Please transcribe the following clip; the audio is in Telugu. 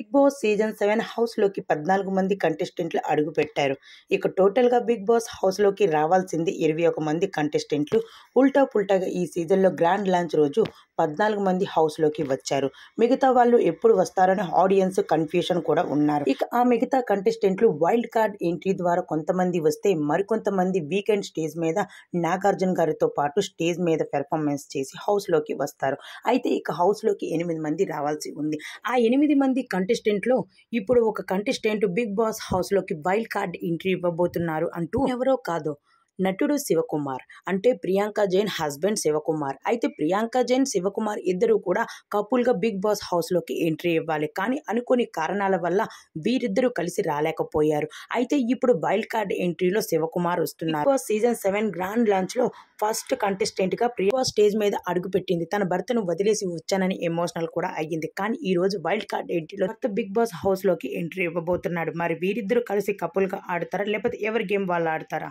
బిగ్ బాస్ సీజన్ సెవెన్ హౌస్లోకి పద్నాలుగు మంది కంటెస్టెంట్లు అడుగుపెట్టారు ఇక టోటల్గా బిగ్ బాస్ హౌస్లోకి రావాల్సింది ఇరవై ఒక మంది కంటెస్టెంట్లు ఉల్టా పుల్టాగా ఈ సీజన్లో గ్రాండ్ లాంచ్ రోజు పద్నాలుగు మంది హౌస్లోకి వచ్చారు మిగతా వాళ్ళు ఎప్పుడు వస్తారని ఆడియన్స్ కన్ఫ్యూషన్ కూడా ఉన్నారు ఇక ఆ మిగతా కంటెస్టెంట్లు వైల్డ్ కార్డ్ ఎంట్రీ ద్వారా కొంతమంది వస్తే మరికొంతమంది వీకెండ్ స్టేజ్ మీద నాగార్జున గారితో పాటు స్టేజ్ మీద పెర్ఫార్మెన్స్ చేసి హౌస్లోకి వస్తారు అయితే ఇక హౌస్లోకి ఎనిమిది మంది రావాల్సి ఉంది ఆ ఎనిమిది మంది లో ఇప్పుడు ఒక కంటెస్టెంట్ బిగ్ బాస్ హౌస్లోకి వైల్డ్ కార్డ్ ఎంట్రీ ఇవ్వబోతున్నారు అంటూ ఎవరో కాదు నటుడు శివకుమార్ అంటే ప్రియాంక జైన్ హస్బెండ్ శివకుమార్ అయితే ప్రియాంక జైన్ శివకుమార్ ఇద్దరు కూడా కపుల్గా బిగ్ బాస్ హౌస్లోకి ఎంట్రీ ఇవ్వాలి కానీ అనుకోని కారణాల వల్ల వీరిద్దరూ కలిసి రాలేకపోయారు అయితే ఇప్పుడు వైల్డ్ కార్డ్ ఎంట్రీలో శివకుమార్ వస్తున్నారు సీజన్ సెవెన్ గ్రాండ్ లాంచ్లో ఫస్ట్ కంటెస్టెంట్గా ప్రియా స్టేజ్ మీద అడుగుపెట్టింది తన భర్తను వదిలేసి వచ్చానని ఎమోషనల్ కూడా అయ్యింది కానీ ఈ రోజు వైల్డ్ కార్డ్ ఎంట్రీలో కొత్త బిగ్ బాస్ హౌస్లోకి ఎంట్రీ ఇవ్వబోతున్నాడు మరి వీరిద్దరూ కలిసి కపుల్గా ఆడతారా లేకపోతే ఎవరి గేమ్ వాళ్ళు ఆడతారా